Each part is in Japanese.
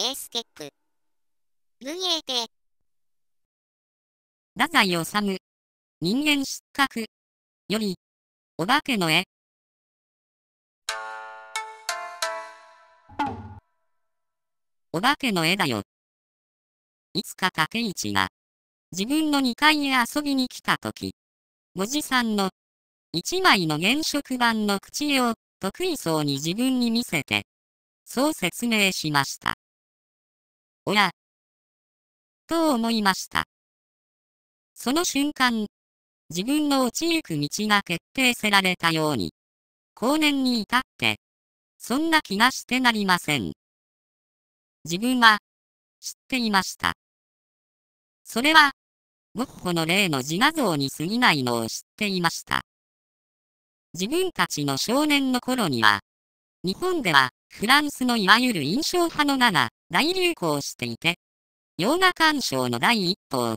エーステック。文エで、太宰治。人間失格。より、お化けの絵。お化けの絵だよ。いつか竹市が、自分の2階へ遊びに来たとき、おじさんの、1枚の原色版の口絵を、得意そうに自分に見せて、そう説明しました。おや、と思いました。その瞬間、自分の落ちゆく道が決定せられたように、後年に至って、そんな気がしてなりません。自分は、知っていました。それは、ゴッホの例の自画像に過ぎないのを知っていました。自分たちの少年の頃には、日本では、フランスのいわゆる印象派の名が大流行していて、洋画鑑賞の第一を、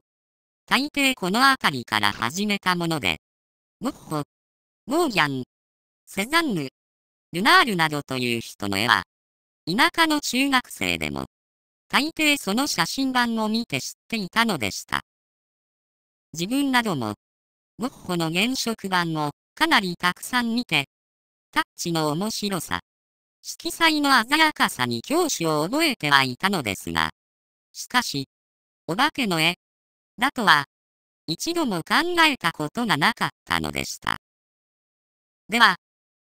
大抵この辺りから始めたもので、ゴッホ、ゴーギャン、セザンヌ、ルナールなどという人の絵は、田舎の中学生でも、大抵その写真版を見て知っていたのでした。自分なども、ゴッホの原色版をかなりたくさん見て、タッチの面白さ、色彩の鮮やかさに教師を覚えてはいたのですが、しかし、お化けの絵、だとは、一度も考えたことがなかったのでした。では、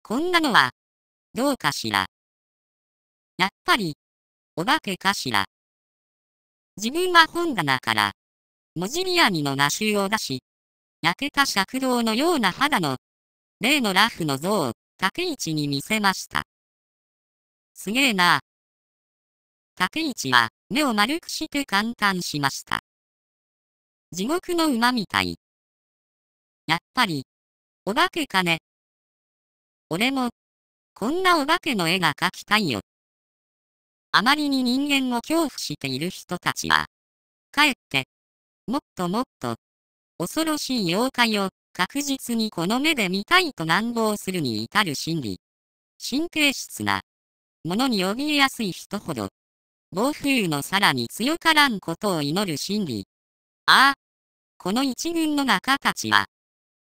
こんなのは、どうかしら。やっぱり、お化けかしら。自分は本棚から、もじりにの画集を出し、焼けた尺道のような肌の、例のラフの像を、竹市に見せました。すげえな。竹市は目を丸くして感嘆しました。地獄の馬みたい。やっぱり、お化けかね。俺も、こんなお化けの絵が描きたいよ。あまりに人間を恐怖している人たちは、かえって、もっともっと、恐ろしい妖怪を確実にこの目で見たいと願望するに至る心理。神経質な物に怯えやすい人ほど、暴風のさらに強からんことを祈る心理。ああ、この一軍の中たちは、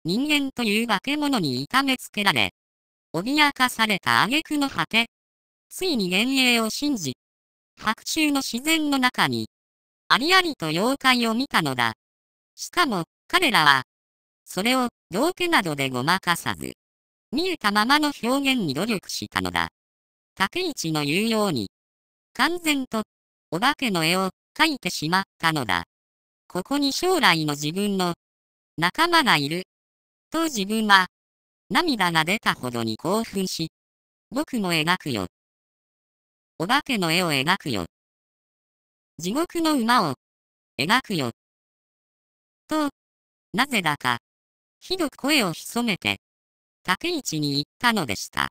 人間という化け物に痛めつけられ、脅かされた挙句の果て、ついに幻影を信じ、白昼の自然の中に、ありありと妖怪を見たのだ。しかも、彼らは、それを、道化などでごまかさず、見えたままの表現に努力したのだ。竹市の言うように、完全と、お化けの絵を描いてしまったのだ。ここに将来の自分の仲間がいる。と自分は、涙が出たほどに興奮し、僕も描くよ。お化けの絵を描くよ。地獄の馬を描くよ。と、なぜだか、ひどく声を潜めて、竹市に行ったのでした。